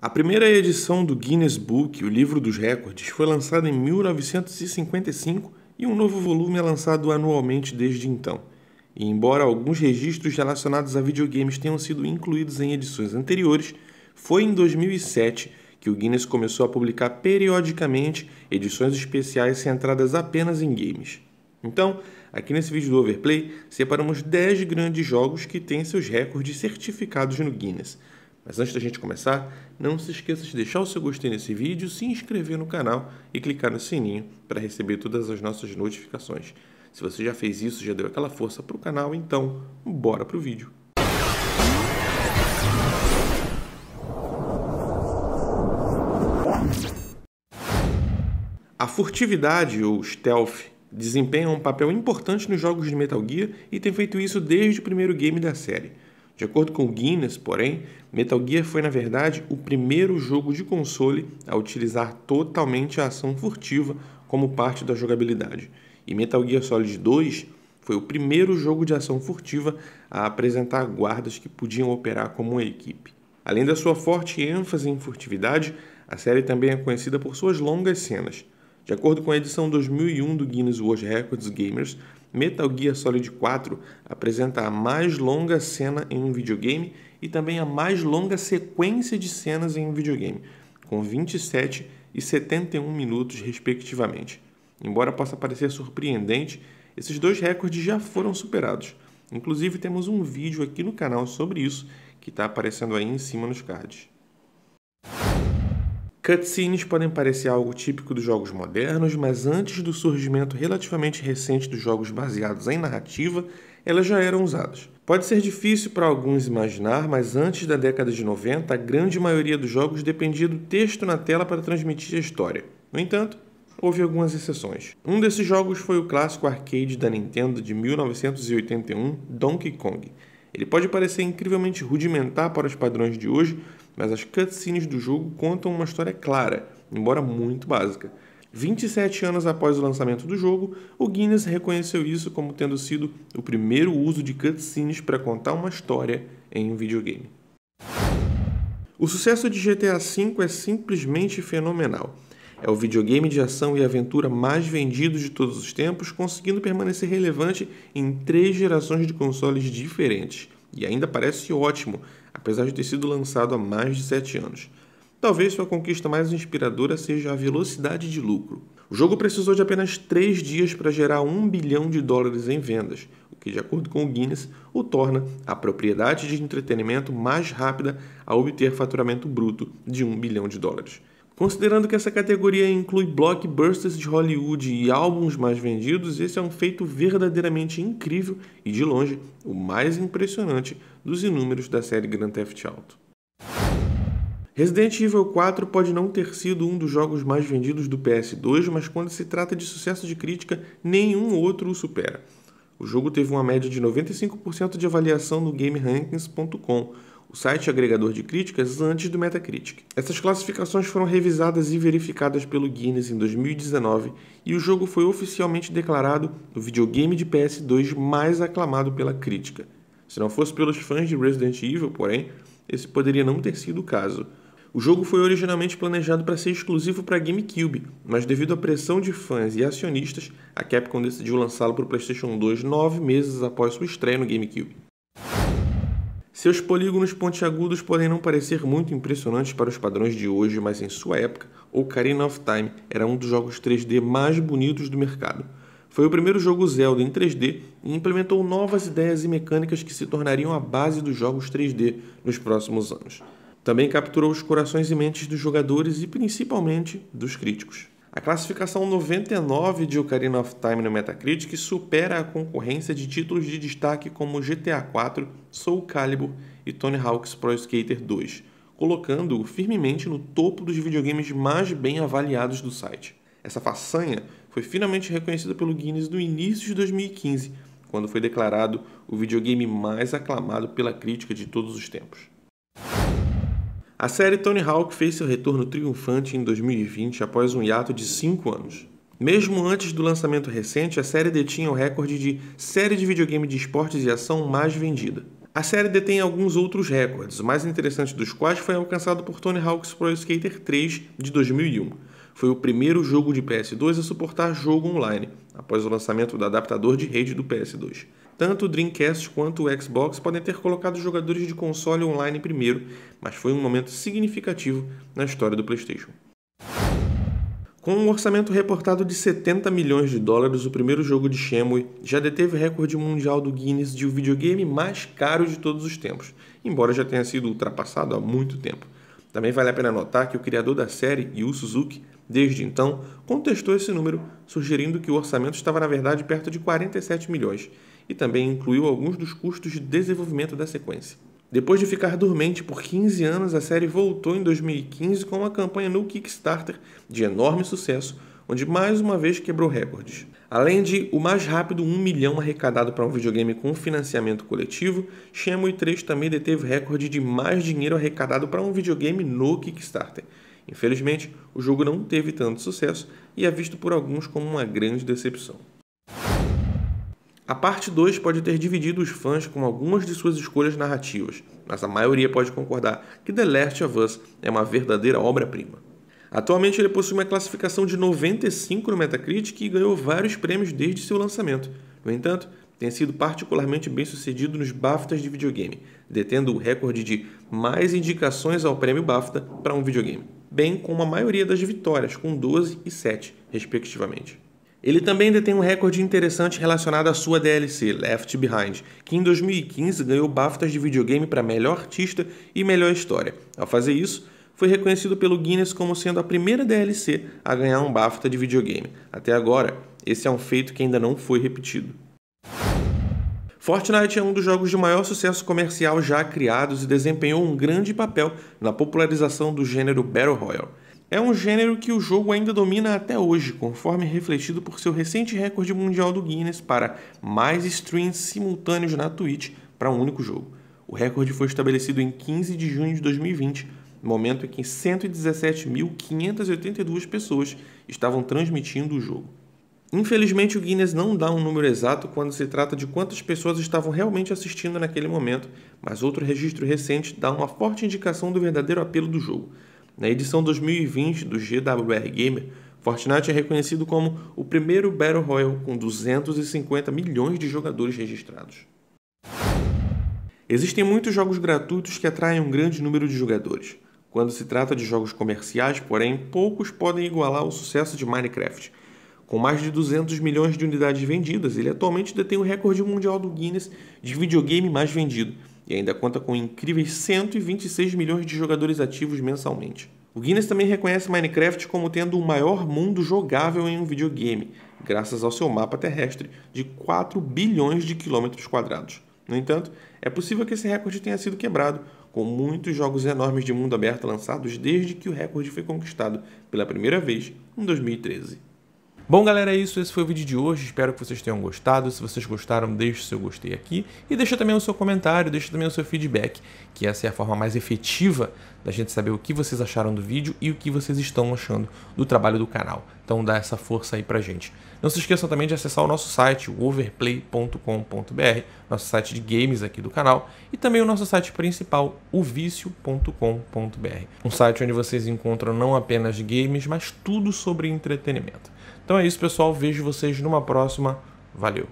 A primeira edição do Guinness Book, o livro dos recordes, foi lançada em 1955 e um novo volume é lançado anualmente desde então. E embora alguns registros relacionados a videogames tenham sido incluídos em edições anteriores, foi em 2007 que o Guinness começou a publicar periodicamente edições especiais centradas apenas em games. Então, aqui nesse vídeo do Overplay, separamos 10 grandes jogos que têm seus recordes certificados no Guinness. Mas antes da gente começar, não se esqueça de deixar o seu gostei nesse vídeo, se inscrever no canal e clicar no sininho para receber todas as nossas notificações. Se você já fez isso, já deu aquela força para o canal, então bora para o vídeo. A furtividade, ou stealth, desempenha um papel importante nos jogos de Metal Gear e tem feito isso desde o primeiro game da série. De acordo com Guinness, porém, Metal Gear foi na verdade o primeiro jogo de console a utilizar totalmente a ação furtiva como parte da jogabilidade. E Metal Gear Solid 2 foi o primeiro jogo de ação furtiva a apresentar guardas que podiam operar como uma equipe. Além da sua forte ênfase em furtividade, a série também é conhecida por suas longas cenas. De acordo com a edição 2001 do Guinness World Records Gamers, Metal Gear Solid 4 apresenta a mais longa cena em um videogame e também a mais longa sequência de cenas em um videogame, com 27 e 71 minutos, respectivamente. Embora possa parecer surpreendente, esses dois recordes já foram superados. Inclusive, temos um vídeo aqui no canal sobre isso que está aparecendo aí em cima nos cards. Cutscenes podem parecer algo típico dos jogos modernos, mas antes do surgimento relativamente recente dos jogos baseados em narrativa, elas já eram usadas. Pode ser difícil para alguns imaginar, mas antes da década de 90, a grande maioria dos jogos dependia do texto na tela para transmitir a história. No entanto, houve algumas exceções. Um desses jogos foi o clássico arcade da Nintendo de 1981, Donkey Kong. Ele pode parecer incrivelmente rudimentar para os padrões de hoje, mas as cutscenes do jogo contam uma história clara, embora muito básica. 27 anos após o lançamento do jogo, o Guinness reconheceu isso como tendo sido o primeiro uso de cutscenes para contar uma história em um videogame. O sucesso de GTA V é simplesmente fenomenal. É o videogame de ação e aventura mais vendido de todos os tempos, conseguindo permanecer relevante em três gerações de consoles diferentes. E ainda parece ótimo, apesar de ter sido lançado há mais de 7 anos. Talvez sua conquista mais inspiradora seja a velocidade de lucro. O jogo precisou de apenas 3 dias para gerar 1 bilhão de dólares em vendas, o que, de acordo com o Guinness, o torna a propriedade de entretenimento mais rápida a obter faturamento bruto de 1 bilhão de dólares. Considerando que essa categoria inclui blockbusters de Hollywood e álbuns mais vendidos, esse é um feito verdadeiramente incrível e, de longe, o mais impressionante dos inúmeros da série Grand Theft Auto. Resident Evil 4 pode não ter sido um dos jogos mais vendidos do PS2, mas quando se trata de sucesso de crítica, nenhum outro o supera. O jogo teve uma média de 95% de avaliação no GameRankings.com, o site agregador de críticas, antes do Metacritic. Essas classificações foram revisadas e verificadas pelo Guinness em 2019 e o jogo foi oficialmente declarado o videogame de PS2 mais aclamado pela crítica. Se não fosse pelos fãs de Resident Evil, porém, esse poderia não ter sido o caso. O jogo foi originalmente planejado para ser exclusivo para GameCube, mas devido à pressão de fãs e acionistas, a Capcom decidiu lançá-lo para o PlayStation 2 nove meses após sua estreia no GameCube. Seus polígonos pontiagudos podem não parecer muito impressionantes para os padrões de hoje, mas em sua época, Ocarina of Time era um dos jogos 3D mais bonitos do mercado. Foi o primeiro jogo Zelda em 3D e implementou novas ideias e mecânicas que se tornariam a base dos jogos 3D nos próximos anos. Também capturou os corações e mentes dos jogadores e principalmente dos críticos. A classificação 99 de Ocarina of Time no Metacritic supera a concorrência de títulos de destaque como GTA IV, Soul Calibur e Tony Hawk's Pro Skater 2, colocando-o firmemente no topo dos videogames mais bem avaliados do site. Essa façanha foi finalmente reconhecida pelo Guinness no início de 2015, quando foi declarado o videogame mais aclamado pela crítica de todos os tempos. A série Tony Hawk fez seu retorno triunfante em 2020 após um hiato de 5 anos. Mesmo antes do lançamento recente, a série detinha o recorde de série de videogame de esportes e ação mais vendida. A série detém alguns outros recordes, o mais interessante dos quais foi alcançado por Tony Hawk's Pro Skater 3 de 2001. Foi o primeiro jogo de PS2 a suportar jogo online, após o lançamento do adaptador de rede do PS2. Tanto o Dreamcast quanto o Xbox podem ter colocado jogadores de console online primeiro, mas foi um momento significativo na história do PlayStation. Com um orçamento reportado de 70 milhões de dólares, o primeiro jogo de Shenmue já deteve o recorde mundial do Guinness de o videogame mais caro de todos os tempos, embora já tenha sido ultrapassado há muito tempo. Também vale a pena notar que o criador da série, Yu Suzuki, desde então, contestou esse número, sugerindo que o orçamento estava na verdade perto de 47 milhões, e também incluiu alguns dos custos de desenvolvimento da sequência. Depois de ficar dormente por 15 anos, a série voltou em 2015 com uma campanha no Kickstarter de enorme sucesso, onde mais uma vez quebrou recordes. Além de o mais rápido 1 milhão arrecadado para um videogame com financiamento coletivo, Shenmue 3 também deteve recorde de mais dinheiro arrecadado para um videogame no Kickstarter. Infelizmente, o jogo não teve tanto sucesso e é visto por alguns como uma grande decepção. A parte 2 pode ter dividido os fãs com algumas de suas escolhas narrativas, mas a maioria pode concordar que The Last of Us é uma verdadeira obra-prima. Atualmente ele possui uma classificação de 95 no Metacritic e ganhou vários prêmios desde seu lançamento. No entanto, tem sido particularmente bem sucedido nos BAFTAs de videogame, detendo o recorde de mais indicações ao prêmio BAFTA para um videogame, bem como a maioria das vitórias, com 12 e 7, respectivamente. Ele também detém um recorde interessante relacionado à sua DLC, Left Behind, que em 2015 ganhou BAFTAs de videogame para melhor artista e melhor história. Ao fazer isso, foi reconhecido pelo Guinness como sendo a primeira DLC a ganhar um BAFTA de videogame. Até agora, esse é um feito que ainda não foi repetido. Fortnite é um dos jogos de maior sucesso comercial já criados e desempenhou um grande papel na popularização do gênero Battle Royale é um gênero que o jogo ainda domina até hoje, conforme refletido por seu recente recorde mundial do Guinness para mais streams simultâneos na Twitch para um único jogo. O recorde foi estabelecido em 15 de junho de 2020, momento em que 117.582 pessoas estavam transmitindo o jogo. Infelizmente, o Guinness não dá um número exato quando se trata de quantas pessoas estavam realmente assistindo naquele momento, mas outro registro recente dá uma forte indicação do verdadeiro apelo do jogo. Na edição 2020 do GWR Gamer, Fortnite é reconhecido como o primeiro Battle Royale com 250 milhões de jogadores registrados. Existem muitos jogos gratuitos que atraem um grande número de jogadores. Quando se trata de jogos comerciais, porém, poucos podem igualar o sucesso de Minecraft. Com mais de 200 milhões de unidades vendidas, ele atualmente detém o recorde mundial do Guinness de videogame mais vendido, e ainda conta com incríveis 126 milhões de jogadores ativos mensalmente. O Guinness também reconhece Minecraft como tendo o maior mundo jogável em um videogame, graças ao seu mapa terrestre de 4 bilhões de quilômetros quadrados. No entanto, é possível que esse recorde tenha sido quebrado, com muitos jogos enormes de mundo aberto lançados desde que o recorde foi conquistado pela primeira vez em 2013. Bom, galera, é isso. Esse foi o vídeo de hoje. Espero que vocês tenham gostado. Se vocês gostaram, deixe o seu gostei aqui e deixa também o seu comentário, deixa também o seu feedback, que essa é a forma mais efetiva da gente saber o que vocês acharam do vídeo e o que vocês estão achando do trabalho do canal. Então dá essa força aí pra gente. Não se esqueçam também de acessar o nosso site, overplay.com.br, nosso site de games aqui do canal, e também o nosso site principal, ovicio.com.br. Um site onde vocês encontram não apenas games, mas tudo sobre entretenimento. Então é isso, pessoal. Vejo vocês numa próxima. Valeu!